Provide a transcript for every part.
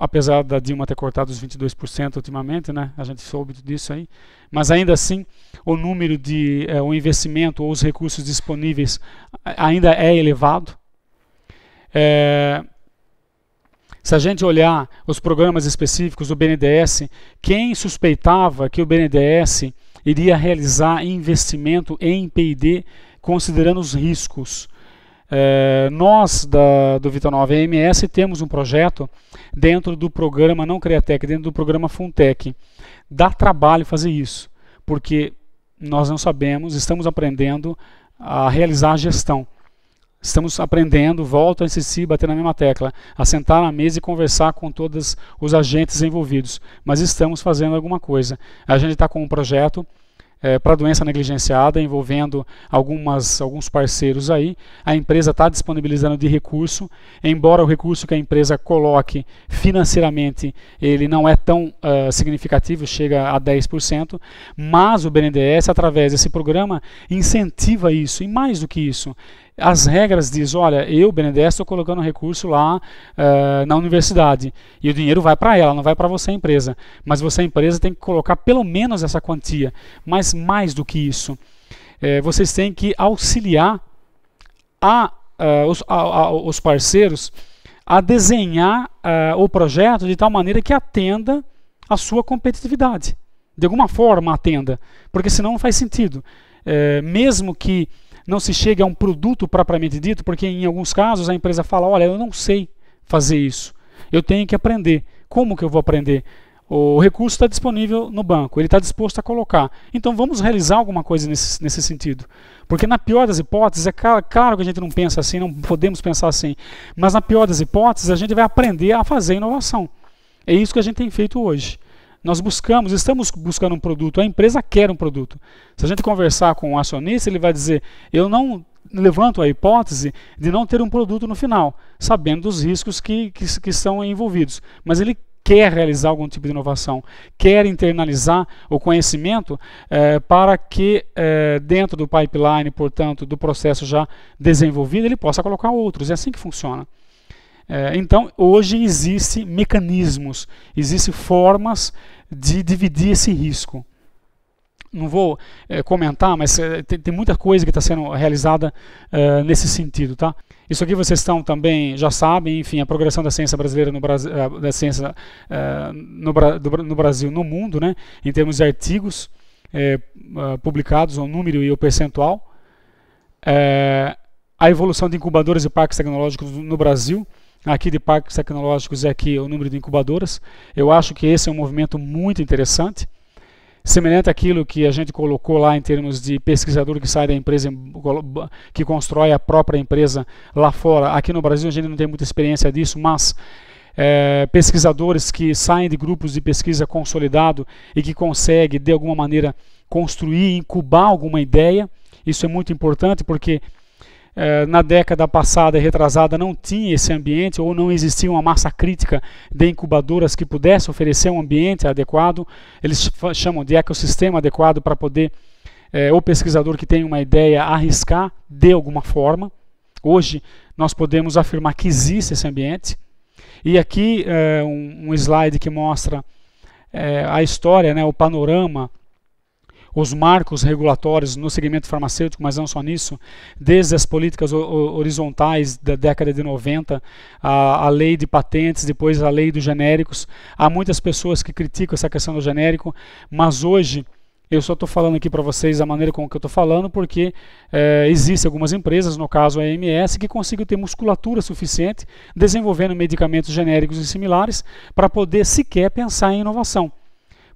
apesar da Dilma ter cortado os 22% ultimamente, né? A gente soube disso aí, mas ainda assim o número de é, o investimento ou os recursos disponíveis ainda é elevado. É, se a gente olhar os programas específicos do BNDES, quem suspeitava que o BNDES iria realizar investimento em P&D considerando os riscos é, nós da, do Vita Nova MS temos um projeto dentro do programa não Criatec, dentro do programa Funtec. Dá trabalho fazer isso, porque nós não sabemos, estamos aprendendo a realizar a gestão. Estamos aprendendo, volto a insistir, bater na mesma tecla, a sentar na mesa e conversar com todos os agentes envolvidos. Mas estamos fazendo alguma coisa. A gente está com um projeto é, eh, para doença negligenciada envolvendo algumas, alguns parceiros aí. A empresa está disponibilizando de recurso, embora o recurso que a empresa coloque financeiramente ele não é tão uh, significativo, chega a 10%, mas o BNDES, através desse programa, incentiva isso e mais do que isso, as regras diz, olha, eu, Benedestre, estou colocando um recurso lá uh, na universidade e o dinheiro vai para ela, não vai para você, empresa. Mas você, empresa, tem que colocar pelo menos essa quantia, mas mais do que isso. Eh, vocês têm que auxiliar a, uh, os, a, a, os, parceiros a desenhar uh, o projeto de tal maneira que atenda a sua competitividade. De alguma forma atenda, porque senão não faz sentido. mesmo que não se chegue a um produto propriamente dito, porque em alguns casos a empresa fala: olha, eu não sei fazer isso, eu tenho que aprender. Como que eu vou aprender? O recurso está disponível no banco, ele está disposto a colocar. Então vamos realizar alguma coisa nesse, nesse sentido. Porque na pior das hipóteses, é claro, claro que a gente não pensa assim, não podemos pensar assim, mas na pior das hipóteses a gente vai aprender a fazer inovação. É isso que a gente tem feito hoje. Nós buscamos, estamos buscando um produto, a empresa quer um produto. Se a gente conversar com o um acionista, ele vai dizer: eu não levanto a hipótese de não ter um produto no final, sabendo dos riscos que, que, que são envolvidos. Mas ele quer realizar algum tipo de inovação, quer internalizar o conhecimento eh, para que eh, dentro do pipeline, portanto, do processo já desenvolvido, ele possa colocar outros. É assim que funciona. É, então, hoje existem mecanismos, existem formas de dividir esse risco. Não vou é, comentar, mas é, tem, tem, muita coisa que está sendo realizada é, nesse sentido. Tá? Isso aqui vocês estão também, já sabem, enfim, a progressão da ciência brasileira no Brasil, da ciência é, no, do, no, Brasil, no mundo, né, em termos de artigos publicados, o número e o percentual, a evolução de incubadoras e parques tecnológicos no Brasil, aqui de parques tecnológicos é aqui o número de incubadoras. Eu acho que esse é um movimento muito interessante, semelhante àquilo que a gente colocou lá em termos de pesquisador que sai da empresa, que constrói a própria empresa lá fora. Aqui no Brasil a gente não tem muita experiência disso, mas é, pesquisadores que saem de grupos de pesquisa consolidado e que conseguem, de alguma maneira, construir, incubar alguma ideia. Isso é muito importante porque eh, na década passada e retrasada não tinha esse ambiente ou não existia uma massa crítica de incubadoras que pudesse oferecer um ambiente adequado, eles chamam de ecossistema adequado para poder eh, o pesquisador que tem uma ideia arriscar de alguma forma. Hoje nós podemos afirmar que existe esse ambiente. E aqui eh, um, um slide que mostra é, a história, né, o panorama os marcos regulatórios no segmento farmacêutico, mas não só nisso, desde as políticas horizontais da década de 90, a, a lei de patentes, depois a lei dos genéricos. Há muitas pessoas que criticam essa questão do genérico, mas hoje. Eu só estou falando aqui para vocês a maneira como que eu estou falando, porque é, existem algumas empresas, no caso a AMS, que conseguem ter musculatura suficiente desenvolvendo medicamentos genéricos e similares para poder sequer pensar em inovação.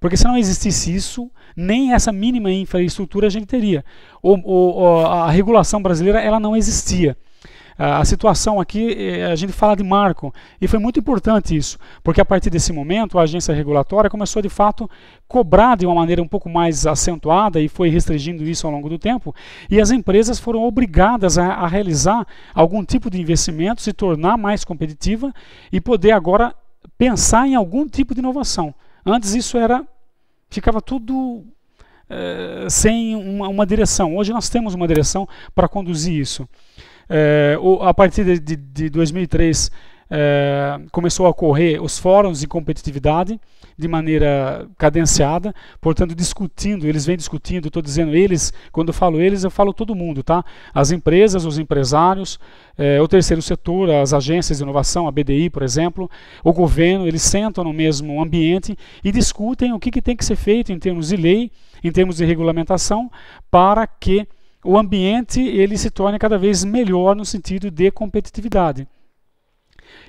Porque se não existisse isso, nem essa mínima infraestrutura a gente teria. ou a regulação brasileira ela não existia. A situação aqui, eh, a gente fala de marco, e foi muito importante isso, porque a partir desse momento a agência regulatória começou de fato cobrar de uma maneira um pouco mais acentuada e foi restringindo isso ao longo do tempo, e as empresas foram obrigadas a, a realizar algum tipo de investimento, se tornar mais competitiva e poder agora pensar em algum tipo de inovação. Antes isso era ficava tudo eh, sem uma, uma, direção. Hoje nós temos uma direção para conduzir isso. Eh, a partir de, de, de 2003 é, começou a ocorrer os fóruns de competitividade de maneira cadenciada, portanto discutindo, eles vêm discutindo, estou dizendo eles, quando eu falo eles eu falo todo mundo, tá? As empresas, os empresários, é, o terceiro setor, as agências de inovação, a BDI por exemplo, o governo, eles sentam no mesmo ambiente e discutem o que, que tem que ser feito em termos de lei, em termos de regulamentação, para que o ambiente ele se torne cada vez melhor no sentido de competitividade.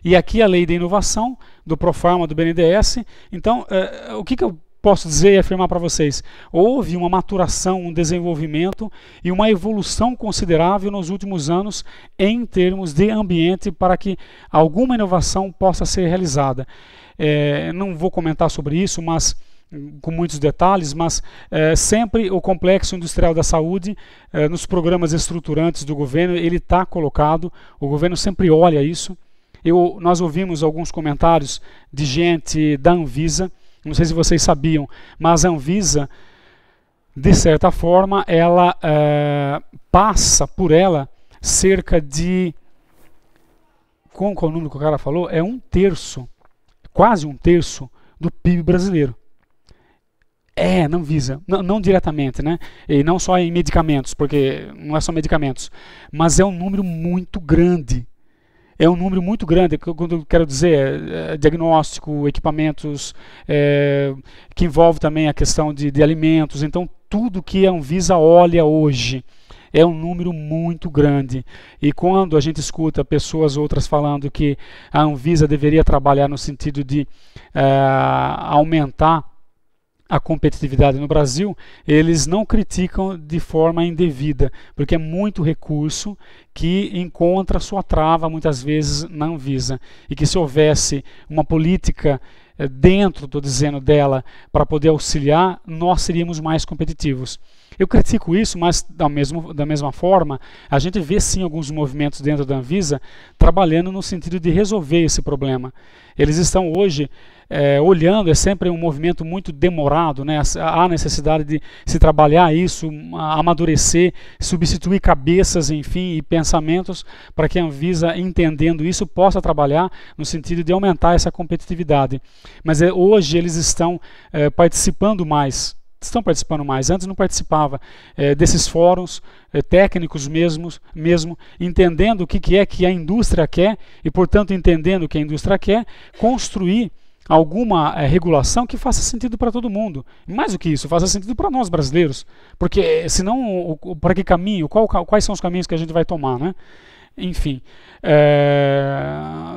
E aqui a lei da inovação, do Profarma, do BNDES. Então, eh, o que, que eu posso dizer e afirmar para vocês? Houve uma maturação, um desenvolvimento e uma evolução considerável nos últimos anos em termos de ambiente para que alguma inovação possa ser realizada. Eh, não vou comentar sobre isso, mas hum, com muitos detalhes, mas eh, sempre o Complexo Industrial da Saúde, nos programas estruturantes do governo, ele está colocado, o governo sempre olha isso, eu, nós ouvimos alguns comentários de gente da Anvisa, não sei se vocês sabiam, mas a Anvisa, de certa forma, ela é, passa por ela cerca de. Com qual é o número que o cara falou? É um terço, quase um terço do PIB brasileiro. É, não visa, não, não, diretamente, né? E não só em medicamentos, porque não é só medicamentos, mas é um número muito grande é um número muito grande, quando eu quero dizer é, é, diagnóstico, equipamentos, é, que envolve também a questão de, de, alimentos. Então, tudo que a Anvisa olha hoje é um número muito grande. E quando a gente escuta pessoas outras falando que a Anvisa deveria trabalhar no sentido de é, aumentar a competitividade no Brasil, eles não criticam de forma indevida, porque é muito recurso que encontra sua trava muitas vezes na Anvisa. E que se houvesse uma política eh, dentro, estou dizendo, dela para poder auxiliar, nós seríamos mais competitivos. Eu critico isso, mas da, mesmo, da mesma forma, a gente vê sim alguns movimentos dentro da Anvisa trabalhando no sentido de resolver esse problema. Eles estão hoje é, olhando, é sempre um movimento muito demorado, né? há necessidade de se trabalhar isso, amadurecer, substituir cabeças, enfim, e pensamentos, para que a Anvisa, entendendo isso, possa trabalhar no sentido de aumentar essa competitividade. Mas é, hoje eles estão é, participando mais, estão participando mais. Antes não participava é, desses fóruns técnicos mesmo, mesmo, entendendo o que, que é que a indústria quer e, portanto, entendendo o que a indústria quer, construir alguma é, regulação que faça sentido para todo mundo. Mais do que isso, faça sentido para nós brasileiros, porque senão para que caminho, qual, quais são os caminhos que a gente vai tomar, né? Enfim, é,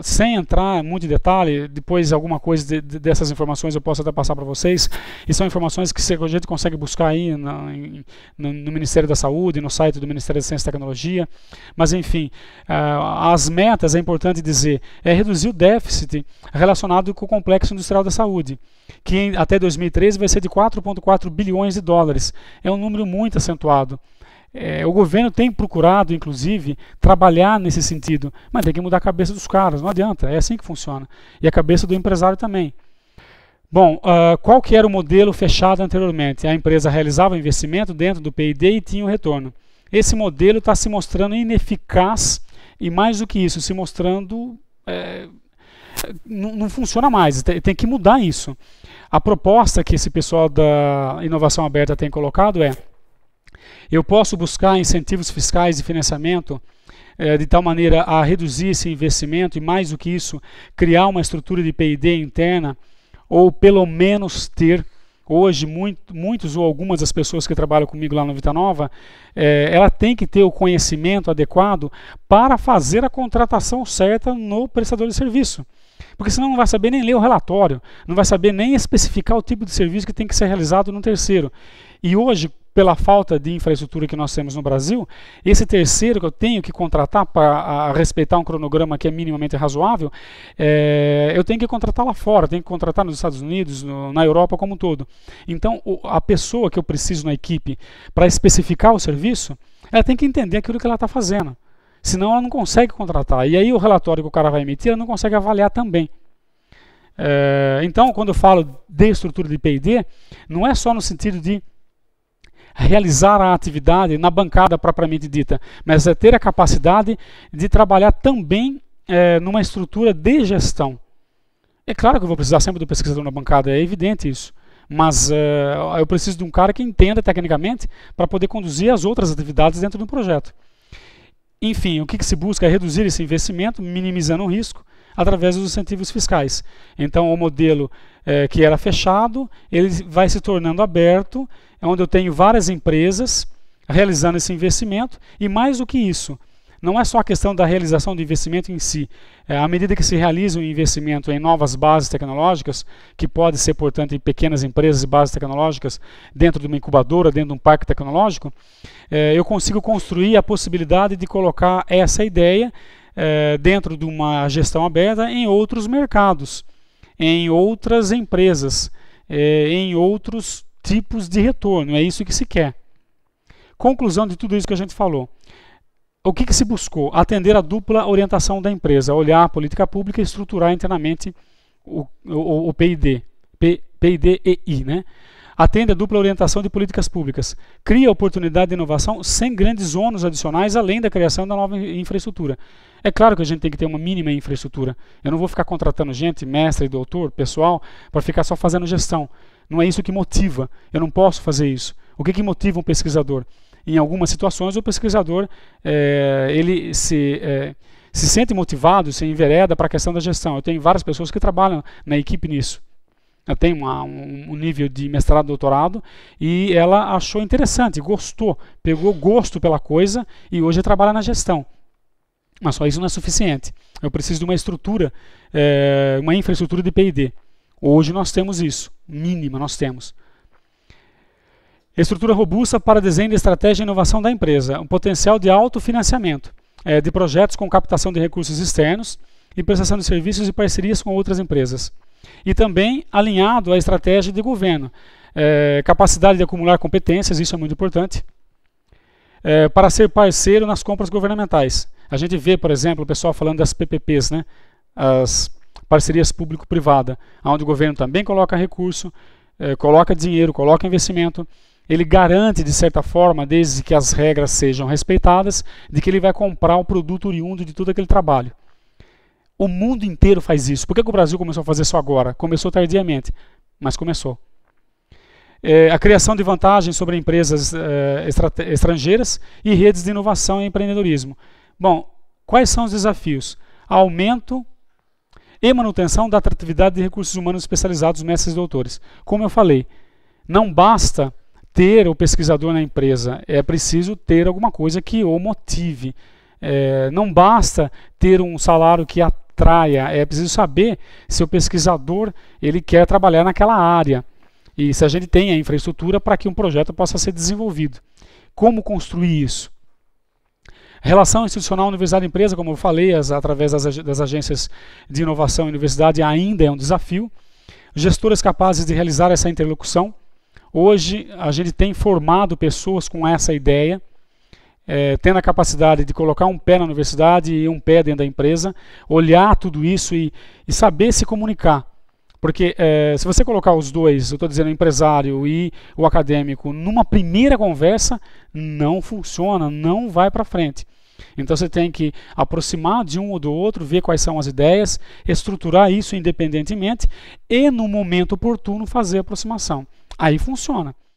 sem entrar muito em detalhe, depois alguma coisa de, de, dessas informações eu posso até passar para vocês, e são informações que a gente consegue buscar aí na, em, no, no, Ministério da Saúde, no site do Ministério da Ciência e Tecnologia, mas enfim, é, as metas, é importante dizer, é reduzir o déficit relacionado com o complexo industrial da saúde, que em, até 2013 vai ser de 4,4 bilhões de dólares, é um número muito acentuado. É, o governo tem procurado, inclusive, trabalhar nesse sentido, mas tem que mudar a cabeça dos caras, não adianta, é assim que funciona. E a cabeça do empresário também. Bom, uh, qual que era o modelo fechado anteriormente? A empresa realizava o investimento dentro do PID e tinha o retorno. Esse modelo está se mostrando ineficaz e, mais do que isso, se mostrando. É, não, funciona mais, tem que mudar isso. A proposta que esse pessoal da inovação aberta tem colocado é eu posso buscar incentivos fiscais e financiamento eh, de tal maneira a reduzir esse investimento e, mais do que isso, criar uma estrutura de PD interna ou pelo menos ter. Hoje, muito, muitos ou algumas das pessoas que trabalham comigo lá no Vita Nova, é, ela tem que ter o conhecimento adequado para fazer a contratação certa no prestador de serviço. Porque senão não vai saber nem ler o relatório, não vai saber nem especificar o tipo de serviço que tem que ser realizado no terceiro. E hoje, pela falta de infraestrutura que nós temos no Brasil, esse terceiro que eu tenho que contratar para respeitar um cronograma que é minimamente razoável, é, eu tenho que contratar lá fora, tenho que contratar nos Estados Unidos, no, na Europa como um todo. Então, o, a pessoa que eu preciso na equipe para especificar o serviço, ela tem que entender aquilo que ela está fazendo. Senão ela não consegue contratar. E aí o relatório que o cara vai emitir, ela não consegue avaliar também. É, então, quando eu falo de estrutura de P&D, não é só no sentido de realizar a atividade na bancada propriamente dita, mas é ter a capacidade de trabalhar também é, numa estrutura de gestão. É claro que eu vou precisar sempre do pesquisador na bancada, é evidente isso. Mas eh, eu preciso de um cara que entenda tecnicamente para poder conduzir as outras atividades dentro do projeto. Enfim, o que, que se busca é reduzir esse investimento, minimizando o risco, através dos incentivos fiscais. Então, o modelo é, que era fechado, ele vai se tornando aberto, é onde eu tenho várias empresas realizando esse investimento, e mais do que isso, não é só a questão da realização do investimento em si. É, à medida que se realiza um investimento em novas bases tecnológicas, que pode ser, portanto, em pequenas empresas e bases tecnológicas, dentro de uma incubadora, dentro de um parque tecnológico, é, eu consigo construir a possibilidade de colocar essa ideia é, dentro de uma gestão aberta em outros mercados em outras empresas, é, em outros tipos de retorno. É isso que se quer. Conclusão de tudo isso que a gente falou. O que, que se buscou? Atender a dupla orientação da empresa, olhar a política pública e estruturar internamente o, o, o PID, PID e I, né? Atende à dupla orientação de políticas públicas. Cria oportunidade de inovação sem grandes ônus adicionais, além da criação da nova infraestrutura. É claro que a gente tem que ter uma mínima infraestrutura. Eu não vou ficar contratando gente, mestre, doutor, pessoal, para ficar só fazendo gestão. Não é isso que motiva. Eu não posso fazer isso. O que, que motiva um pesquisador? Em algumas situações, o pesquisador é, ele se. É, se sente motivado, se envereda para a questão da gestão. Eu tenho várias pessoas que trabalham na equipe nisso. Ela tem uma, um, um nível de mestrado, doutorado, e ela achou interessante, gostou, pegou gosto pela coisa e hoje trabalha na gestão. Mas só isso não é suficiente. Eu preciso de uma estrutura, é, uma infraestrutura de PD. Hoje nós temos isso, mínima nós temos. Estrutura robusta para desenho de estratégia e inovação da empresa. Um potencial de autofinanciamento é, de projetos com captação de recursos externos e prestação de serviços e parcerias com outras empresas e também alinhado à estratégia de governo. É, capacidade de acumular competências, isso é muito importante, é, para ser parceiro nas compras governamentais. A gente vê, por exemplo, o pessoal falando das PPPs, né? as parcerias público-privada, onde o governo também coloca recurso, é, coloca dinheiro, coloca investimento, ele garante, de certa forma, desde que as regras sejam respeitadas, de que ele vai comprar o produto oriundo de todo aquele trabalho. O mundo inteiro faz isso. Por que, que o Brasil começou a fazer isso agora? Começou tardiamente, mas começou. É, a criação de vantagens sobre empresas é, estrangeiras e redes de inovação e empreendedorismo. Bom, quais são os desafios? Aumento e manutenção da atratividade de recursos humanos especializados, mestres e doutores. Como eu falei, não basta ter o pesquisador na empresa, é preciso ter alguma coisa que o motive. É, não basta ter um salário que atenda atraia. É preciso saber se o pesquisador ele quer trabalhar naquela área e se a gente tem a infraestrutura para que um projeto possa ser desenvolvido. Como construir isso? Relação institucional universidade-empresa, como eu falei, as, através das, das agências de inovação e universidade, ainda é um desafio. Gestores capazes de realizar essa interlocução. Hoje, a gente tem formado pessoas com essa ideia é, tendo a capacidade de colocar um pé na universidade e um pé dentro da empresa, olhar tudo isso e, e saber se comunicar. Porque é, se você colocar os dois, eu estou dizendo o empresário e o acadêmico, numa primeira conversa, não funciona, não vai para frente. Então você tem que aproximar de um ou do outro, ver quais são as ideias, estruturar isso independentemente e, no momento oportuno, fazer a aproximação. Aí funciona.